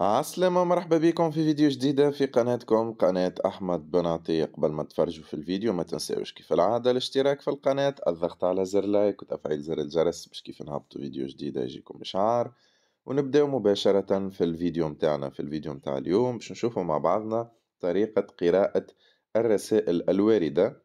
السلام مرحبا بكم في فيديو جديدة في قناتكم قناة أحمد بنعطي قبل ما تفرجوا في الفيديو ما تنساوش كيف العادة الاشتراك في القناة الضغط على زر لايك وتفعيل زر الجرس باش كيف نهبطوا فيديو جديدة يجيكم إشعار ونبداو مباشرة في الفيديو متاعنا في الفيديو متاع اليوم باش نشوفوا مع بعضنا طريقة قراءة الرسائل الواردة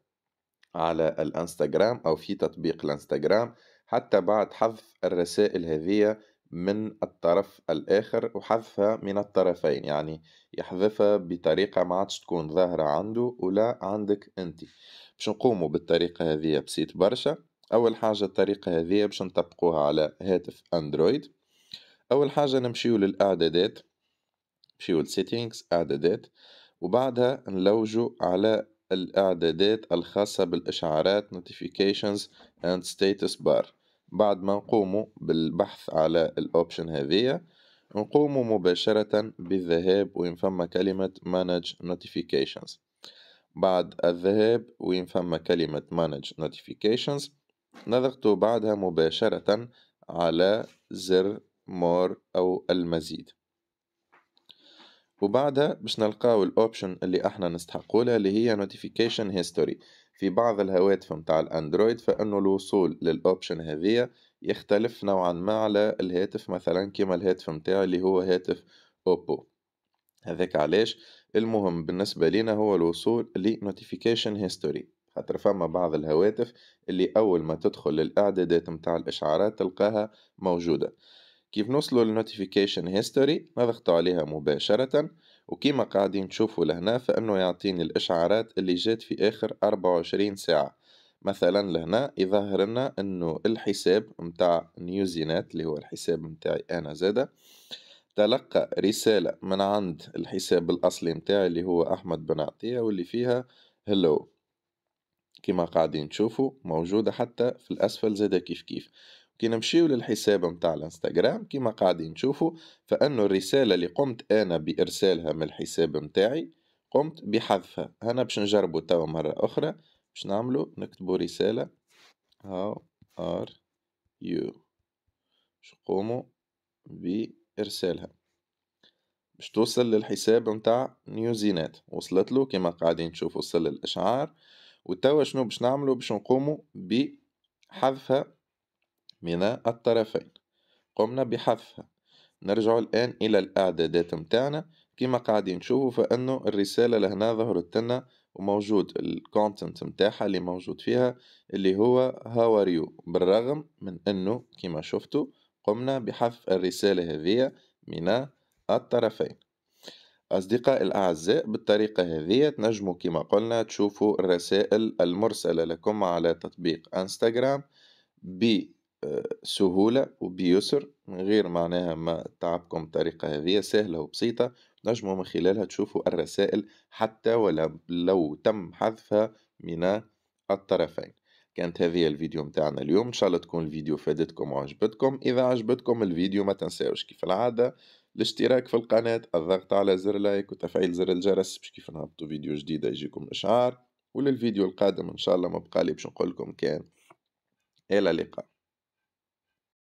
على الانستغرام أو في تطبيق الانستغرام حتى بعد حذف الرسائل هذه من الطرف الآخر وحذفها من الطرفين يعني يحذفها بطريقة ما عادش تكون ظاهرة عنده ولا عندك أنت باش نقومو بالطريقة هذه بسيط برشا أول حاجة الطريقة هذه باش نطبقوها على هاتف أندرويد أول حاجة نمشيو للإعدادات نمشيو لسيتينجز إعدادات وبعدها نلوجو على الإعدادات الخاصة بالإشعارات notifications and status bar بعد ما نقومو بالبحث على الأوبشن هاذيا نقومو مباشرة بالذهاب وين فما كلمة manage notifications بعد الذهاب وين فما كلمة manage notifications نضغطو بعدها مباشرة على زر مور أو المزيد وبعدها باش نلقاو الأوبشن اللي احنا نستحقولها اللي هي notification history في بعض الهواتف متاع الأندرويد فإنه الوصول للأوبشن هذيا يختلف نوعا ما على الهاتف مثلا كيما الهاتف متاعي اللي هو هاتف أوبو هذاك علاش المهم بالنسبة لنا هو الوصول لنوتيفيكيشن هيستوري خاطر فما بعض الهواتف اللي أول ما تدخل للإعدادات متاع الإشعارات تلقاها موجودة كيف نوصلوا للنوتيفيكيشن هيستوري نضغطوا عليها مباشرة وكيما قاعدين تشوفوا لهنا فإنه يعطيني الإشعارات اللي جات في آخر 24 ساعة مثلا لهنا يظهر لنا إنه الحساب متاع نيوزينات اللي هو الحساب متاعي أنا زادة تلقى رسالة من عند الحساب الأصلي متاعي اللي هو أحمد بن عطية واللي فيها هلو كما قاعدين تشوفوا موجودة حتى في الأسفل زادة كيف كيف كي نمشيو للحساب متاع الانستغرام كيما قاعدين نشوفوا فانه الرسالة اللي قمت انا بارسالها من الحساب متاعي قمت بحذفها هنا باش نجربو توا مرة اخرى باش نعملو نكتبو رسالة هاو ار يو باش نقومو بارسالها باش توصل للحساب متاع نيوزينات وصلت له كيما قاعدين تشوفوا وصل الاشعار وتوا شنو باش نعملو باش نقومو بحذفها من الطرفين قمنا بحذفها نرجع الآن إلى الإعدادات متاعنا كما قاعدين نشوفوا فإنه الرسالة لهنا ظهرت لنا وموجود الكونتنت متاعها اللي موجود فيها اللي هو هاو ار يو بالرغم من انه كما شفتوا قمنا بحذف الرسالة هذه من الطرفين أصدقاء الأعزاء بالطريقة هذه تنجموا كما قلنا تشوفوا الرسائل المرسلة لكم على تطبيق انستغرام ب بسهولة وبيسر من غير معناها ما تعبكم الطريقة هذيا سهلة وبسيطة تنجمو من خلالها تشوفوا الرسائل حتى ولو لو تم حذفها من الطرفين كانت هذه الفيديو متاعنا اليوم إن شاء الله تكون الفيديو فادتكم وعجبتكم إذا عجبتكم الفيديو ما تنساوش كيف العادة الاشتراك في القناة الضغط على زر لايك وتفعيل زر الجرس باش كيف نهبطوا فيديو جديد يجيكم إشعار وللفيديو القادم إن شاء الله ما بقالي باش نقول لكم كان إلى اللقاء